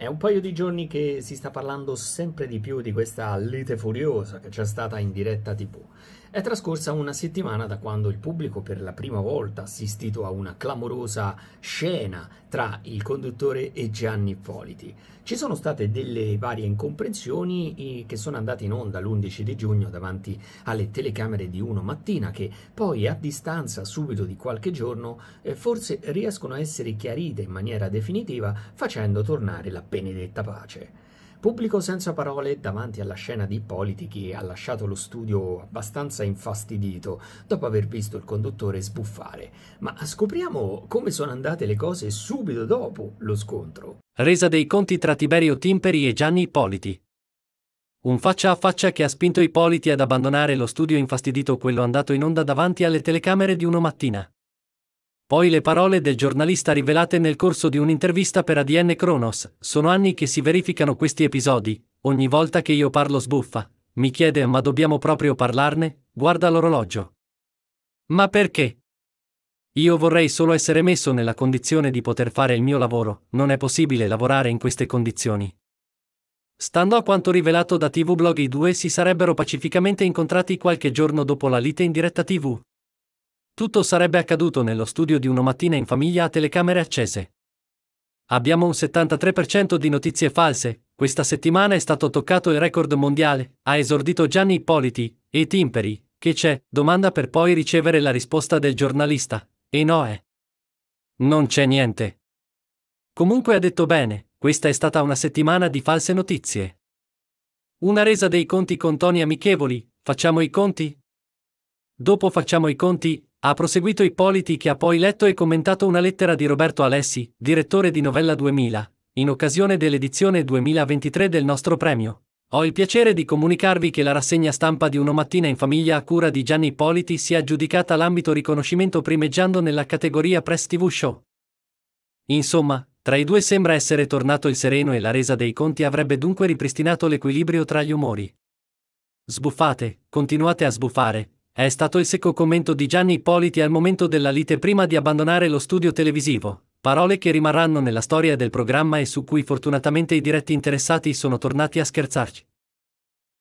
È un paio di giorni che si sta parlando sempre di più di questa lite furiosa che c'è stata in diretta tv. È trascorsa una settimana da quando il pubblico per la prima volta ha assistito a una clamorosa scena tra il conduttore e Gianni Politi. Ci sono state delle varie incomprensioni che sono andate in onda l'11 di giugno davanti alle telecamere di Uno Mattina che poi a distanza subito di qualche giorno eh, forse riescono a essere chiarite in maniera definitiva facendo tornare la benedetta pace. Pubblico senza parole davanti alla scena di Ippoliti che ha lasciato lo studio abbastanza infastidito dopo aver visto il conduttore sbuffare. Ma scopriamo come sono andate le cose subito dopo lo scontro. Resa dei conti tra Tiberio Timperi e Gianni Ippoliti. Un faccia a faccia che ha spinto Ippoliti ad abbandonare lo studio infastidito quello andato in onda davanti alle telecamere di uno mattina. Poi le parole del giornalista rivelate nel corso di un'intervista per ADN Kronos, sono anni che si verificano questi episodi, ogni volta che io parlo sbuffa, mi chiede ma dobbiamo proprio parlarne, guarda l'orologio. Ma perché? Io vorrei solo essere messo nella condizione di poter fare il mio lavoro, non è possibile lavorare in queste condizioni. Stando a quanto rivelato da TV Blog i due si sarebbero pacificamente incontrati qualche giorno dopo la lite in diretta TV. Tutto sarebbe accaduto nello studio di una mattina in famiglia a telecamere accese. Abbiamo un 73% di notizie false, questa settimana è stato toccato il record mondiale, ha esordito Gianni Ippoliti, e Timperi, che c'è, domanda per poi ricevere la risposta del giornalista, e Noè. Eh. Non c'è niente. Comunque ha detto bene, questa è stata una settimana di false notizie. Una resa dei conti con Toni Amichevoli, facciamo i conti? Dopo facciamo i conti, ha proseguito Ippoliti che ha poi letto e commentato una lettera di Roberto Alessi, direttore di Novella 2000, in occasione dell'edizione 2023 del nostro premio. Ho il piacere di comunicarvi che la rassegna stampa di Uno Mattina in Famiglia a cura di Gianni Ippoliti si è aggiudicata l'ambito riconoscimento primeggiando nella categoria Press TV Show. Insomma, tra i due sembra essere tornato il sereno e la resa dei conti avrebbe dunque ripristinato l'equilibrio tra gli umori. Sbuffate, continuate a sbuffare, è stato il secco commento di Gianni Ippoliti al momento della lite prima di abbandonare lo studio televisivo, parole che rimarranno nella storia del programma e su cui fortunatamente i diretti interessati sono tornati a scherzarci.